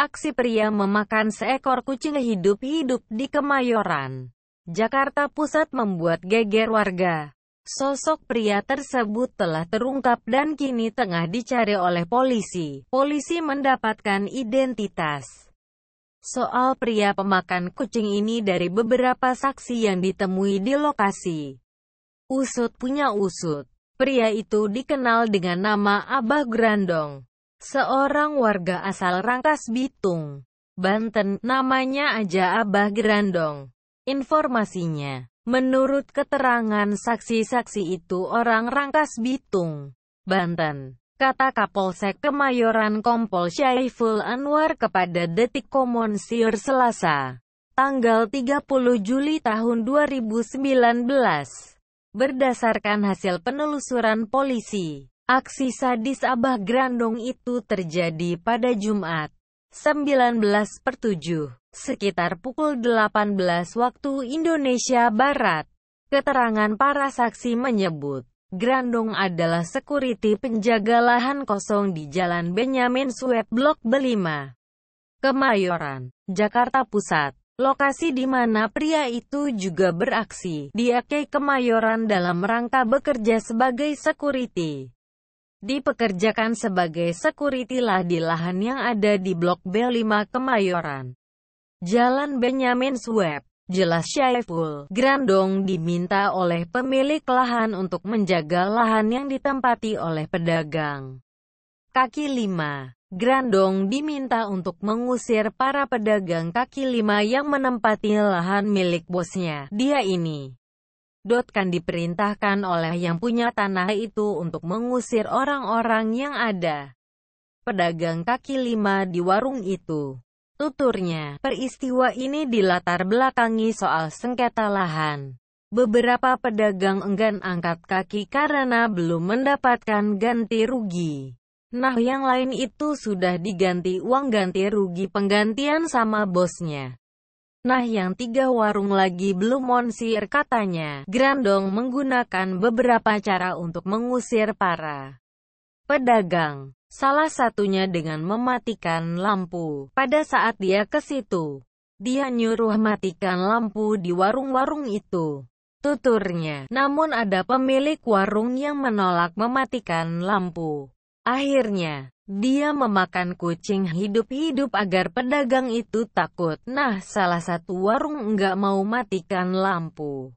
Aksi pria memakan seekor kucing hidup-hidup di Kemayoran, Jakarta Pusat membuat geger warga. Sosok pria tersebut telah terungkap dan kini tengah dicari oleh polisi. Polisi mendapatkan identitas. Soal pria pemakan kucing ini dari beberapa saksi yang ditemui di lokasi. Usut punya usut. Pria itu dikenal dengan nama Abah Grandong. Seorang warga asal Rangkas Bitung, Banten, namanya Aja Abah Gerandong. Informasinya, menurut keterangan saksi-saksi itu orang Rangkas Bitung, Banten. Kata Kapolsek Kemayoran Kompol Syaiful Anwar kepada Detik Komonsir Selasa, tanggal 30 Juli tahun 2019. Berdasarkan hasil penelusuran polisi, Aksi sadis Abah Grandong itu terjadi pada Jumat, 19 7, sekitar pukul 18 waktu Indonesia Barat. Keterangan para saksi menyebut, Grandong adalah sekuriti penjaga lahan kosong di Jalan Benyamin Sueb Blok B5, Kemayoran, Jakarta Pusat. Lokasi di mana pria itu juga beraksi diakai Kemayoran dalam rangka bekerja sebagai sekuriti dipekerjakan sebagai security lah di lahan yang ada di Blok B5 Kemayoran. Jalan Benyamin Sueb. Jelas Syaiful Grandong diminta oleh pemilik lahan untuk menjaga lahan yang ditempati oleh pedagang. Kaki lima Grandong diminta untuk mengusir para pedagang kaki lima yang menempati lahan milik bosnya. Dia ini Dotkan diperintahkan oleh yang punya tanah itu untuk mengusir orang-orang yang ada. Pedagang kaki lima di warung itu. Tuturnya, peristiwa ini dilatar belakangi soal sengketa lahan. Beberapa pedagang enggan angkat kaki karena belum mendapatkan ganti rugi. Nah yang lain itu sudah diganti uang ganti rugi penggantian sama bosnya. Nah yang tiga warung lagi belum monsir katanya. Grandong menggunakan beberapa cara untuk mengusir para pedagang. Salah satunya dengan mematikan lampu. Pada saat dia ke situ, dia nyuruh matikan lampu di warung-warung itu. Tuturnya, namun ada pemilik warung yang menolak mematikan lampu. Akhirnya, dia memakan kucing hidup-hidup agar pedagang itu takut. Nah, salah satu warung enggak mau matikan lampu.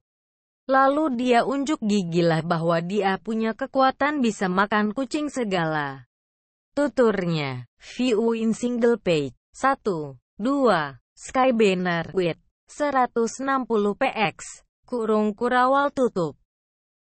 Lalu dia unjuk gigilah bahwa dia punya kekuatan bisa makan kucing segala. Tuturnya, view in single page, 1, 2, sky banner, width, 160 px, kurung kurawal tutup.